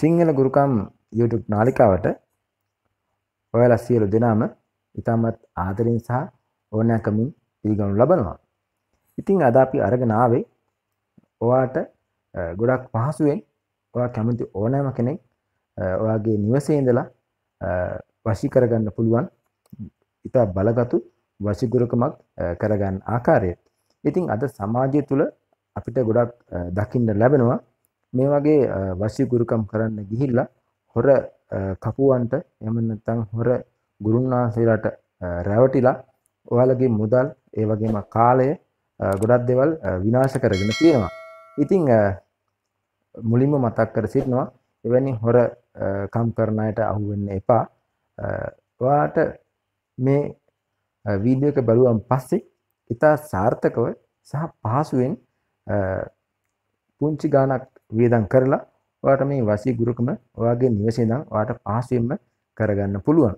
Sinhala ගුරුකම් YouTube නාලිකාවට ඔයාලා සියලු දෙනාම ඉතාමත් ආදරෙන් සහ ඕනෑකමින් පිළිගනු ලබනවා. ඉතින් අද අපි අරගෙන ආවේ ඔයාට ගොඩක් පහසුවෙන් ඔයා කැමති ඕනෑම කෙනෙක් ඔයාගේ නිවසේ ඉඳලා වශී කරගන්න පුළුවන් ඉතා බලගතු වශිගුරුකමක් කරගන්න ආකාරය. ඉතින් අද සමාජය තුළ අපිට ගොඩක් දකින්න ලැබෙනවා මේ වගේ වශී ගුරුකම් කරන්න ගිහිල්ලා හොර කපුවන්ට එහෙම නැත්නම් හොර ගුරුන්වහන්සේලාට රැවටිලා ඔයාලගේ මුදල් ඒ වගේම කාලය ගොඩක් දේවල් විනාශ කරගෙන තියෙනවා. ඉතින් මුලින්ම මතක් කර සිටිනවා එවැනි හොර කම් කරන අයට අහු වෙන්න එපා. ඔයාට මේ වීඩියෝ එක බලුවන් පස්සේ ඉතා සාර්ථකව සහ පහසුවෙන් පුංචි ගාණක් වියදම් කරලා ඔයාට මේ වාසී ගුරුකම ඔයාගේ නිවසේ ඉඳන් ඔයාට පහසුවෙන්ම කරගන්න පුළුවන්.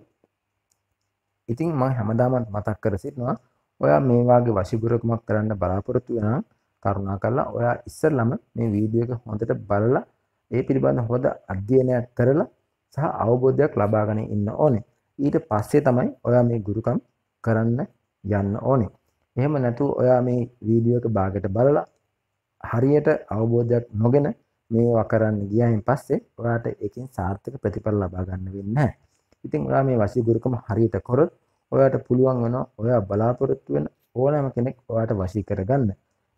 ඉතින් මම හැමදාමත් මතක් කර සිටිනවා ඔයා මේ වාගේ වශීගුරුකමක් කරන්න බලාපොරොත්තු වෙනා කරුණාකරලා ඔයා ඉස්සෙල්ලම මේ වීඩියෝ එක හොඳට බලලා ඒ පිළිබඳ හොඳ අධ්‍යයනයක් කරලා සහ අවබෝධයක් ලබාගෙන ඉන්න ඕනේ. ඊට පස්සේ තමයි ඔයා මේ ගුරුකම් කරන්න යන්න ඕනේ. එහෙම නැතු ඔයා මේ වීඩියෝ එක බාගට බලලා හරියට අවබෝධයක් නොගෙන මේවා කරන්න ගියයින් පස්සේ ඔයාට ඒකෙන් සාර්ථක ප්‍රතිඵල ලබා ගන්න වෙන්නේ නැහැ. ඉතින් ඔයා මේ වශීගුරුකම හරියට කරොත් ඔයාට පුළුවන් වෙනවා ඔයා බලාපොරොත්තු වෙන ඕනෑම කෙනෙක් ඔයාට වශී කරගන්න.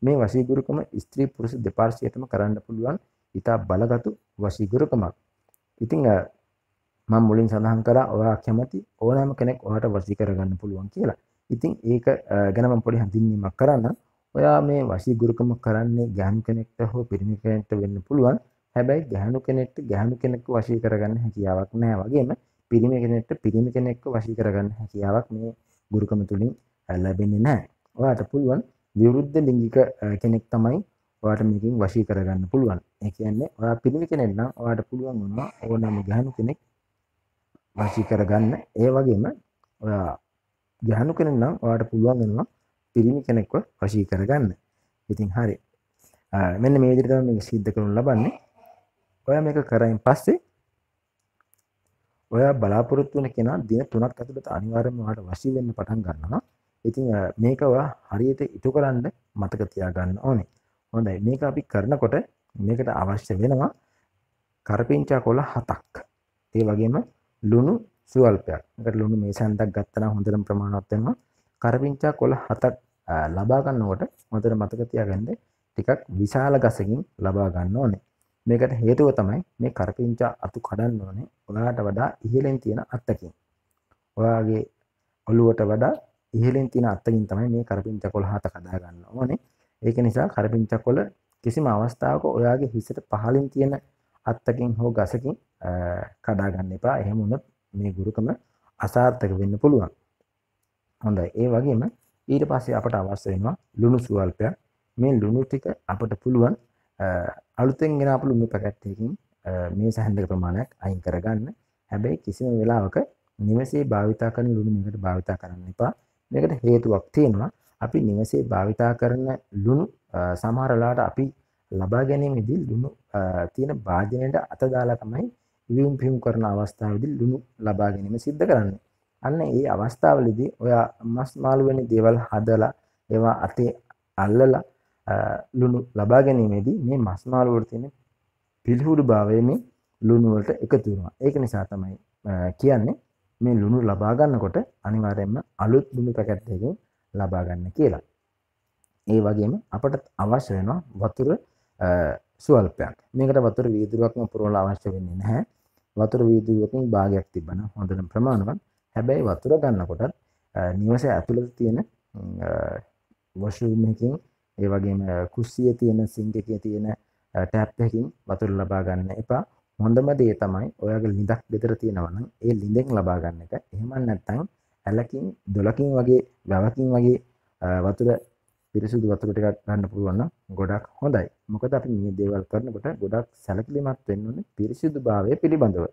මේ වශීගුරුකම ස්ත්‍රී පුරුෂ දෙපාර්ශ්වයටම කරන්න පුළුවන් ඉතා බලගතු වශීගුරුකමක්. ඉතින් මම මුලින් සඳහන් කරා ඔයා කැමති ඕනෑම කෙනෙක් ඔයාට වශී කරගන්න පුළුවන් කියලා. ඉතින් ඒක ගැන මම පොඩි හඳුන්වීමක් කරන්නම්. ඔයා මේ වශී ගුරුකම කරන්නේ ගැහණු කෙනෙක්ට හෝ පිරිමි කෙනෙක්ට වෙන්න පුළුවන්. හැබැයි ගැහණු කෙනෙක්ට ගැහණු කෙනෙක්ව වශී කරගන්න හැකියාවක් නැහැ. වගේම පිරිමි කෙනෙක්ට පිරිමි කෙනෙක්ව වශී කරගන්න හැකියාවක් මේ ගුරුකම තුලින් ලැබෙන්නේ නැහැ. ඔයාට පුළුවන් විරුද්ධ ලිංගික කෙනෙක් තමයි ඔයාට මේකින් වශී කරගන්න පුළුවන්. ඒ කියන්නේ ඔයා පිරිමි කෙනෙක් නම් ඔයාට පුළුවන් වුණා ඕනෑම ගැහණු කෙනෙක් වශී කරගන්න. ඒ වගේම ඔයා ගැහණු කෙනෙක් නම් ඔයාට පුළුවන් වෙනවා පිරිමි කෙනෙක්ව වශී කරගන්න ඉතින් හරි මෙන්න මේ විදිහට තමයි මේක සිද්ධ කරනු ලබන්නේ ඔයා මේක කරයින් පස්සේ ඔයා බලාපොරොත්තු වෙන කෙනා දින 3ක් ඇතුළත අනිවාර්යයෙන්ම ඔයාලට වශී වෙන්න පටන් ගන්නවා ඉතින් මේක ඔයා හරියට ඉටු කරන්න මතක තියාගන්න ඕනේ හොඳයි මේක අපි කරනකොට මේකට අවශ්‍ය වෙනවා කරපිංචා කොළ හතක් ඒ වගේම ලුණු සුවල්පයක් එකට ලුණු මේ සැන්දක් ගත්තනම් හොඳටම ප්‍රමාණවත් වෙනවා කරපිංචා කොළ හතක් ලබාගන්නවට මතර මතකතියාගන්න ටිකක් විශාල ගසකින් ලබා ගන්න ඕනේ මේකට හේතුව තමයි මේ කරපිංචා අතු කඩන්න ඕනේ ඔයාට වඩා ඉහළෙන් තියෙන අත්තකින් ඔයාගේ ඔළුවට වඩා ඉහළෙන් තියෙන අත්තකින් තමයි මේ කරපිංචා කොළ හත කඩා ගන්න ඕනේ ඒක නිසා කරපිංචා කොළ කිසිම අවස්ථාවක ඔයාගේ හිසට පහලින් තියෙන අත්තකින් හෝ ගසකින් කඩා ගන්න එපා. එහෙම වුණොත් මේ ගුරුකම අසාර්ථක වෙන්න පුළුවන්. හොඳයි. ඒ වගේම ඊට පස්සේ අපට අවශ්‍ය වෙනවා ලුණු ස්වල්පයක්. මේ ලුණු ටික අපට පුළුවන් අලුතෙන් ගෙන අපු ලුණු පැකට් එකකින් මේ සැහැන්දක ප්‍රමාණයක් අයින් කරගන්න. හැබැයි කිසිම වෙලාවක නිවසේ භාවිතා කරන ලුණු මේකට භාවිතා කරන්න එපා. මේකට හේතුවක් තියෙනවා. අපි නිවසේ භාවිතා කරන ලුණු සමහරලාට අපි ලබා ගැනීමේදී ලුණු තියෙන භාජනයට අත දාලා තමයි විවිම් පිම් කරන අවස්ථාවේදී ලුණු ලබා ගැනීම සිද්ධ කරන්නේ. අන්න ඒ අවස්ථාවලදී ඔයා මස් මාළු වැනි දේවල් හදලා ඒවා අතේ අල්ලලා ලුණු ලබා ගැනීමේදී මේ මස් මාළු වල තියෙන පිළිහුරු භාවය මේ ලුණු වලට එකතු වෙනවා. ඒක නිසා තමයි කියන්නේ මේ ලුණු ලබා ගන්නකොට අනිවාර්යයෙන්ම අලුත් ලුණු පැකට් එකකින් ලබා ගන්න කියලා. ඒ වගේම අපට අවශ්‍ය වෙනවා වතුර ස්වල්පයක්. මේකට වතුර වීදුරුවක්ම පුරවලා අවශ්‍ය වෙන්නේ නැහැ. වතුර වීදුරුවකින් භාගයක් තිබ්බනම් හොඳට ප්‍රමාණවත් හැබැයි වතුර ගන්නකොටත් නිවස ඇතුළත තියෙන වශරූමකින් ඒ වගේම කුස්සිය තියෙන සිංක එකේ තියෙන ටැප් එකකින් වතුර ලබා ගන්න එපා. හොඳම දේ තමයි ඔයාගේ ළිඳක් විතර තියෙනවා නම් ඒ ළිඳෙන් ලබා ගන්න එක. එහෙම නැත්නම් ඇලකින්, දොලකින් වගේ, වැවකින් වගේ වතුර පිරිසුදු වතුර ටිකක් ගන්න පුළුවන් නම් ගොඩක් හොඳයි. මොකද අපි මේ දේවල් කරනකොට ගොඩක් සැලකිලිමත් වෙන්න ඕනේ පිරිසිදුභාවය පිළිබඳව.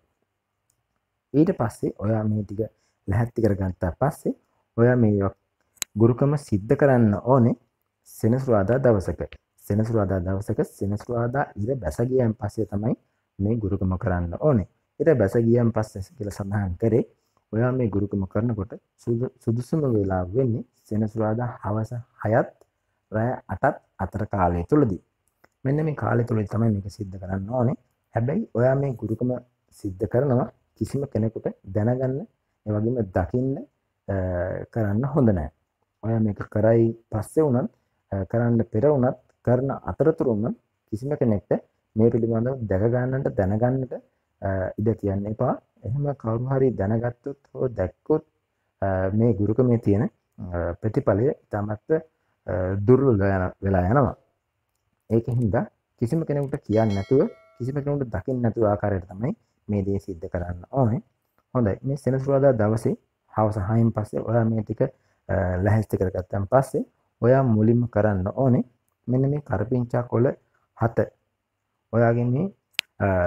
ඊට පස්සේ ඔයා මේ ටික ලැහැත්ති කරගත්තා පස්සේ ඔයා මේ ගුරුකම සිද්ධ කරන්න ඕනේ සෙනසුරාදා දවසක. සෙනසුරාදා දවසක සෙනසුරාදා ඉර බැස ගියන් පස්සේ තමයි මේ ගුරුකම කරන්න ඕනේ. ඉර බැස ගියන් පස්සේ කියලා සඳහන් කරේ ඔයා මේ ගුරුකම කරනකොට සුදුසුම වේලාව වෙන්නේ සෙනසුරාදා හවස 6ත් රෑ 8ත් අතර කාලය තුලදී. මෙන්න මේ කාලය තුලදී තමයි මේක සිද්ධ කරන්න ඕනේ. හැබැයි ඔයා මේ ගුරුකම සිද්ධ කරනවා කිසිම කෙනෙකුට දැනගන්න ඒ වගේම දකින්න කරන්න හොඳ නැහැ. ඔයා මේක කරයි පස්සේ වුණත් කරන්න පෙර වුණත් කරන අතරතුරම කිසිම කෙනෙක්ට මේ පිළිබඳව දැක ගන්නට දැනගන්නට ඉඩ තියන්න එපා. එහෙම කවුරු හරි දැනගත්තොත් හෝ දැක්කොත් මේ ගුරුකමේ තියෙන ප්‍රතිඵලය ඉතාමත් දුර්වල වෙලා යනවා. ඒකෙන් හින්දා කිසිම කෙනෙකුට කියන්නේ නැතුව කිසිම කෙනෙකුට දකින්න නැතුව ආකාරයට තමයි මේ දේ සිද්ධ කරන්න ඕනේ. හොඳයි මේ සෙනසුරාදා දවසේ හවස 6න් පස්සේ ඔයා මේ ටික ලැහැස්ති කරගත්තන් පස්සේ ඔයා මුලින්ම කරන්න ඕනේ මෙන්න මේ කරපිංචා කොළ 7 ඔයාගේ මේ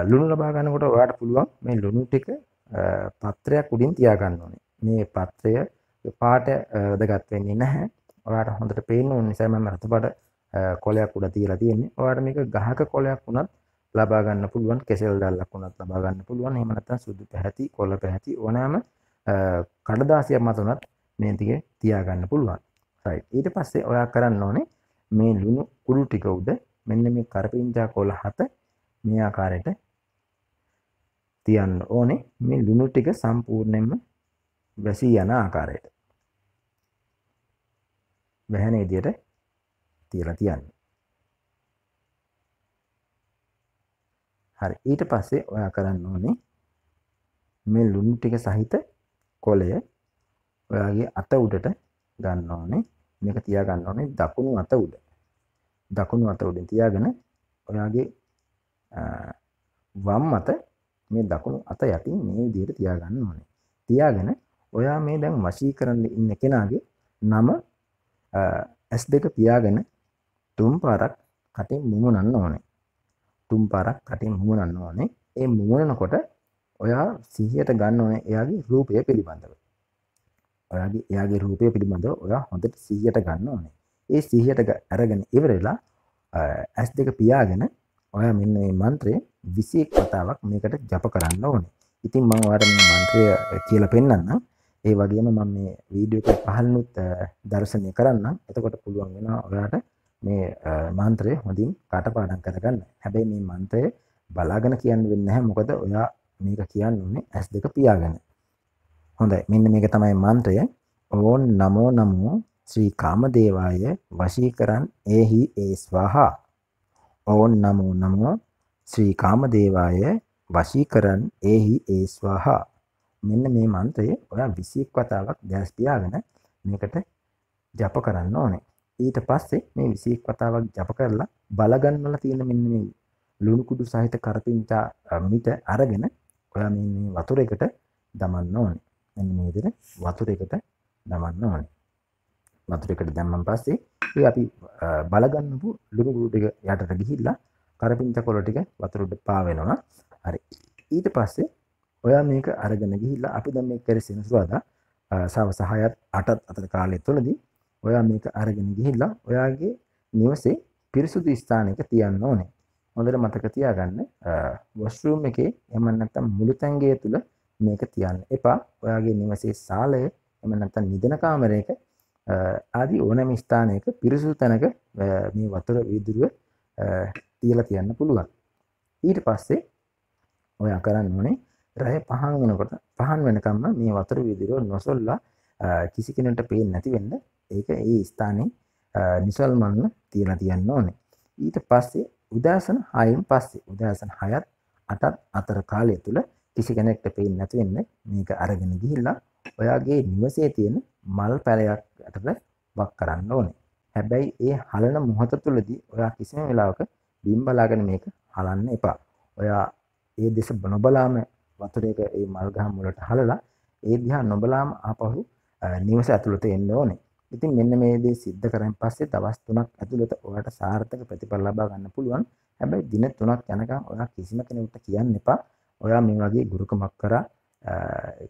ලුණු ලබා ගන්නකොට ඔයාට පුළුවන් මේ ලුණු ටික පත්‍රයක් උඩින් තියා ගන්න ඕනේ. මේ පත්‍රය පාට වැදගත් වෙන්නේ නැහැ. ඔයාට හොඳට පේන්න ඕන නිසා මම රතුපාට කොලයක් උඩ තියලා තියෙන්නේ. ඔයාට මේක ගහක කොලයක් වුණත් ලබා ගන්න පුළුවන් කෙසෙල් දැල්ලක් වුණත් ලබා ගන්න පුළුවන් එහෙම නැත්නම් සුදු පැහැති කොළ පැහැති ඕනෑම කඩදාසියක් මත උනත් මේ ටික තියා ගන්න පුළුවන් right ඊට පස්සේ ඔයා කරන්න ඕනේ මේ ලුණු කුඩු ටික උඩ මෙන්න මේ කරපිංචා කොළ හත මේ ආකාරයට තියන්න ඕනේ මේ ලුණු ටික සම්පූර්ණයෙන්ම වැසී යන ආකාරයට වැහෙන විදියට තියලා තියන්න හරි ඊට පස්සේ ඔයා කරන්න ඕනේ මේ ලුණු ටික සහිත කොලය ඔයාගේ අත උඩට ගන්න ඕනේ මේක තියා ගන්න ඕනේ දකුණු අත උඩ දකුණු අත උඩින් තියාගෙන ඔයාගේ වම් අත මේ දකුණු අත යටින් මේ විදිහට තියා ගන්න ඕනේ තියාගෙන ඔයා මේ දැන් වශී කරන්න ඉන්න කෙනාගේ නම S2 පියාගෙන තුන් පාරක් කටින් මුමුණන්න ඕනේ. තුම් පාරක් කටින් මුවනන්න ඕනේ ඒ මුවනනකොට ඔයා සිහියට ගන්න ඕනේ එයාගේ රූපය පිළිබඳව ඔයාගේ එයාගේ රූපය පිළිබඳව ඔයා හොඳට සිහියට ගන්න ඕනේ ඒ සිහියට අරගෙන ඉවරලා ඇස් දෙක පියාගෙන ඔයා මෙන්න මේ මන්ත්‍රය 21 වතාවක් මේකට ජප කරන්න ඕනේ ඉතින් මම ඔයාට මේ මන්ත්‍රය කියලා පෙන්නන්නම් ඒ වගේම මම මේ වීඩියෝ එක පහළිනුත් දර්ශනය කරන්නම් එතකොට පුළුවන් වෙනවා ඔයාලට මේ මන්ත්‍රය හොඳින් කටපාඩම් කරගන්න. හැබැයි මේ මන්ත්‍රය බලාගෙන කියන්න වෙන්නේ නැහැ. මොකද ඔයා මේක කියන්න ඕනේ ඇස් දෙක පියාගෙන. හොඳයි. මෙන්න මේක තමයි මන්ත්‍රය. ඕන් නමෝ නමෝ ශ්‍රී කාමදේවාය වශීකරන් ඒහි ඒ ස්වාහා. ඕන් නමෝ නමෝ ශ්‍රී කාමදේවාය වශීකරන් ඒහි ඒ ස්වාහා. මෙන්න මේ මන්ත්‍රය ඔයා 21 වතාවක් දැස් පියාගෙන මේකට ජප කරන්න ඕනේ. ඊට පස්සේ මේ 21 වතාවක් ජප කරලා බලගන්නලා තියෙන මෙන්න මේ ලුණු කුඩු සහිත කරපිංචා මිට අරගෙන ඔයා මේ වතුරයකට දමන්න ඕනේ. මෙන්න මේ විදිහට වතුරයකට දමන්න ඕනේ. වතුරයකට දැම්මන් පස්සේ ඒ අපි බලගන්නපු ලුණු ගුරු ටික යටට ගිහිල්ලා කරපිංච කොළ ටික වතුරට පාවෙනවා. හරි. ඊට පස්සේ ඔයා මේක අරගෙන ගිහිල්ලා අපි දැන් මේක කරේ සෙනසුරාදා සව 6ත් 8ත් අතර කාලය තුළදී ඔයා මේක අරගෙන ගිහිල්ලා ඔයාගේ නිවසේ පිරිසුදු ස්ථානයක තියන්න ඕනේ. හොඳට මතක තියාගන්න වොෂ්රූම් එකේ එහෙම නැත්නම් මුළු තැංගය තුල මේක තියන්න එපා. ඔයාගේ නිවසේ සාලය එහෙම නැත්නම් නිදන කාමරයක ආදී ඕනෑම ස්ථානයක පිරිසුදු තැනක මේ වතුර වීදුරුව තියලා තියන්න පුළුවන්. ඊට පස්සේ ඔයා කරන්න ඕනේ රහය පහන් වෙනකොට පහන් වෙනකම්ම මේ වතුර වීදුරුව නොසොල්ලා කිසි කෙනෙකුට පේන්නේ නැති වෙන්න ඒක ඒ ස්ථානයේ නිසල්මන්න තියලා තියන්න ඕනේ. ඊට පස්සේ උදාසන 6න් පස්සේ උදාසන 6ත් 8ත් අතර කාලය තුල කිසි කෙනෙක්ට පේන්නේ නැති වෙන්න මේක අරගෙන ගිහිල්ලා ඔයාගේ නිවසේ තියෙන මල් පැලයක් අතට වක් කරන්න ඕනේ. හැබැයි ඒ හලන මොහොත තුලදී ඔයා කිසිම වෙලාවක බිම් බලාගෙන මේක හලන්න එපා. ඔයා ඒ දෙස නොබලාම වතුරේක ඒ මල් ගහ මුලට හලලා ඒ දිහා නොබලාම ආපහු නිවස ඇතුළට එන්න ඕනේ. ඉතින් මෙන්න මේ දේ සිද්ධ කරන් පස්සේ දවස් 3ක් ඇතුළත ඔයාට සාර්ථක ප්‍රතිඵල ලබා ගන්න පුළුවන්. හැබැයි දින 3ක් යනකම් ඔයා කිසිම කෙනෙකුට කියන්න එපා. ඔයා මේ වගේ ගුරුකමක් කරා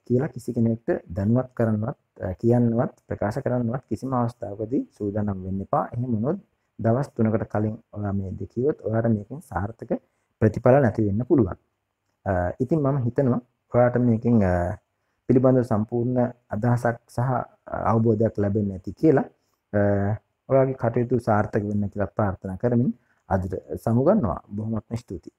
කියලා කිසි කෙනෙක්ට දැනුවත් කරනවත් කියන්නවත් ප්‍රකාශ කරන්නවත් කිසිම අවස්ථාවකදී සූදානම් වෙන්න එපා. එහෙම වුණොත් දවස් 3කට කලින් ඔයා මේ දේ කිව්වොත් ඔයාට මේකෙන් සාර්ථක ප්‍රතිඵල නැති වෙන්න පුළුවන්. ඉතින් මම හිතනවා ඔයාට මේකෙන් පිළිබඳ සම්පූර්ණ අදහසක් සහ අවබෝධයක් ලැබෙන්න ඇති කියලා ඔයාගේ කටයුතු සාර්ථක වෙන්න කියලා ප්‍රාර්ථනා කරමින් අද සමුගන්නවා බොහොමත්ම ස්තුතියි